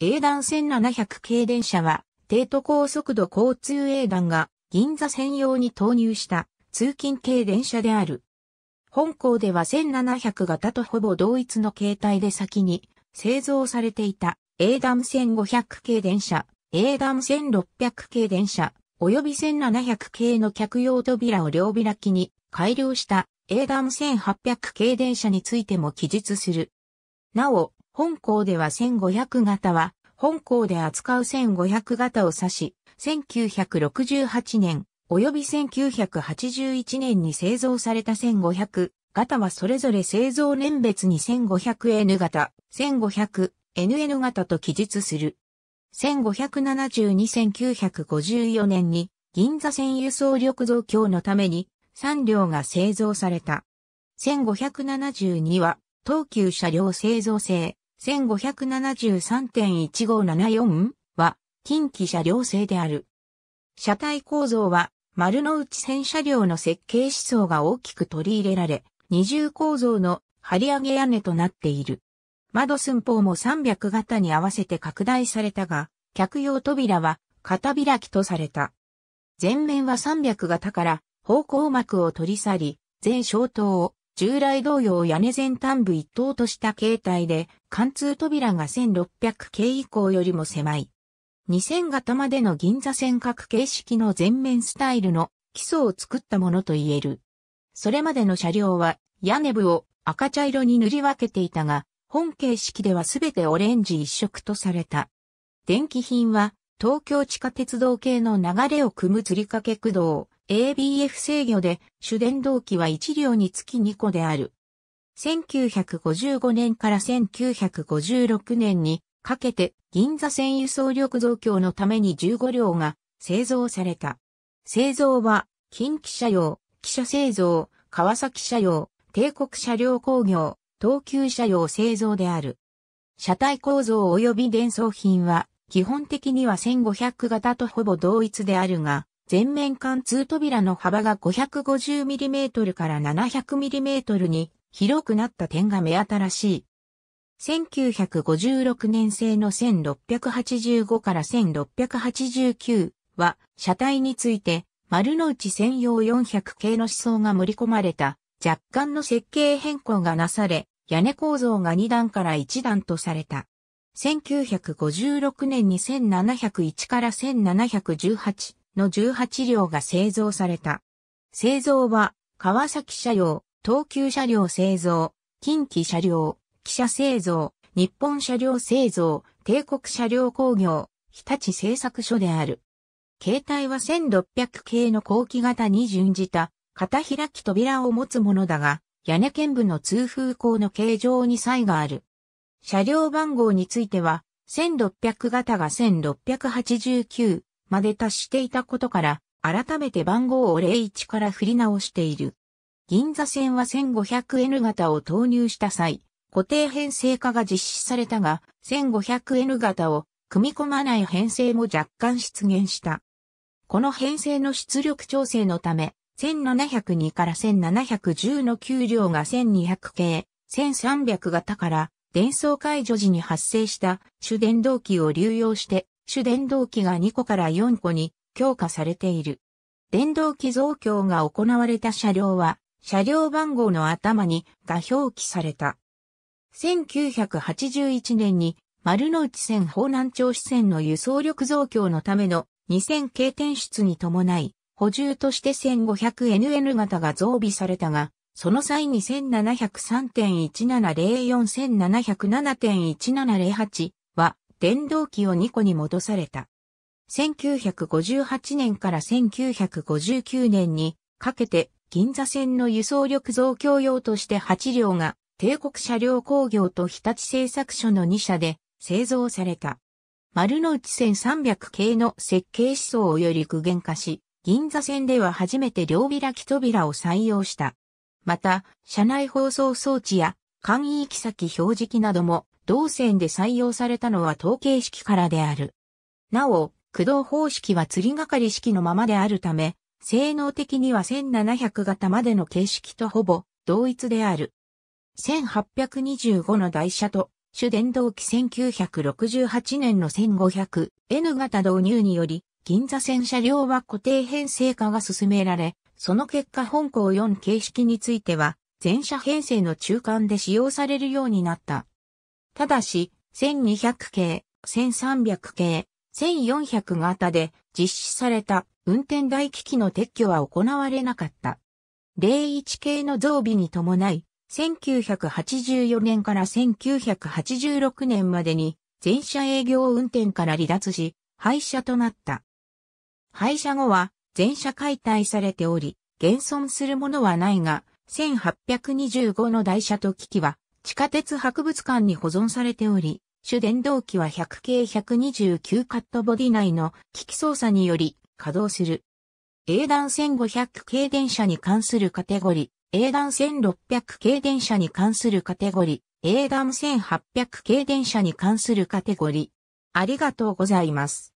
A 段1700系電車は、低都高速度交通 A 段が銀座専用に投入した通勤系電車である。本校では1700型とほぼ同一の形態で先に製造されていた A 段1500系電車、A 段1600系電車、及び1700系の客用扉を両開きに改良した A 段1800系電車についても記述する。なお、本校では1500型は、本校で扱う1500型を指し、1968年、及び1981年に製造された1500型はそれぞれ製造年別に 1500N 型、1500NN 型と記述する。1572-1954年に銀座線輸送力増強のために3両が製造された。1572は東急車両製造制、1573.1574は近畿車両製である。車体構造は丸の内線車両の設計思想が大きく取り入れられ、二重構造の張り上げ屋根となっている。窓寸法も300型に合わせて拡大されたが、客用扉は片開きとされた。前面は300型から方向幕を取り去り、全消灯を従来同様屋根全端部一等とした形態で、貫通扉が1600系以降よりも狭い。2000型までの銀座線角形式の全面スタイルの基礎を作ったものと言える。それまでの車両は屋根部を赤茶色に塗り分けていたが、本形式ではすべてオレンジ一色とされた。電気品は東京地下鉄道系の流れを組む吊り掛け駆動、ABF 制御で主電動機は1両につき2個である。1955年から1956年にかけて銀座線輸送力増強のために15両が製造された。製造は近畿車用、汽車製造、川崎車用、帝国車両工業、東急車用製造である。車体構造及び伝送品は基本的には1500型とほぼ同一であるが、全面貫通扉の幅が 550mm から 700mm に広くなった点が目新しい。1956年製の1685から1689は車体について丸の内専用400系の思想が盛り込まれた若干の設計変更がなされ屋根構造が2段から1段とされた。1956年に1701から1718の18両が製造された。製造は、川崎車両、東急車両製造、近畿車両、汽車製造、日本車両製造、帝国車両工業、日立製作所である。携帯は1600系の後期型に準じた、片開き扉を持つものだが、屋根見部の通風口の形状に差異がある。車両番号については、1600型が1689、まで達していたことから、改めて番号を01から振り直している。銀座線は 1500N 型を投入した際、固定編成化が実施されたが、1500N 型を組み込まない編成も若干出現した。この編成の出力調整のため、1702から1710の給料が1200系、1300型から、電装解除時に発生した主電動機を流用して主電動機が2個から4個に強化されている。電動機増強が行われた車両は、車両番号の頭にが表記された。1981年に丸の内線方南町支線の輸送力増強のための2000系転出に伴い、補充として 1500NN 型が増備されたが、その際に1703.1704、1707.1708、電動機を2個に戻された。1958年から1959年にかけて銀座線の輸送力増強用として8両が帝国車両工業と日立製作所の2社で製造された。丸の内1 300系の設計思想をより具現化し、銀座線では初めて両開き扉を採用した。また、車内放送装置や簡易行き先表示器なども同線で採用されたのは統計式からである。なお、駆動方式は釣り係式のままであるため、性能的には1700型までの形式とほぼ同一である。1825の台車と主電動機1968年の 1500N 型導入により、銀座線車両は固定編成化が進められ、その結果本校4形式については、全車編成の中間で使用されるようになった。ただし、1200系、1300系、1400型で実施された運転台機器の撤去は行われなかった。01系の増備に伴い、1984年から1986年までに全車営業運転から離脱し、廃車となった。廃車後は全車解体されており、現存するものはないが、1825の台車と機器は地下鉄博物館に保存されており、主電動機は100系129カットボディ内の機器操作により稼働する。英断1500系電車に関するカテゴリー、英断1600系電車に関するカテゴリー、英断1800系電車に関するカテゴリー。ありがとうございます。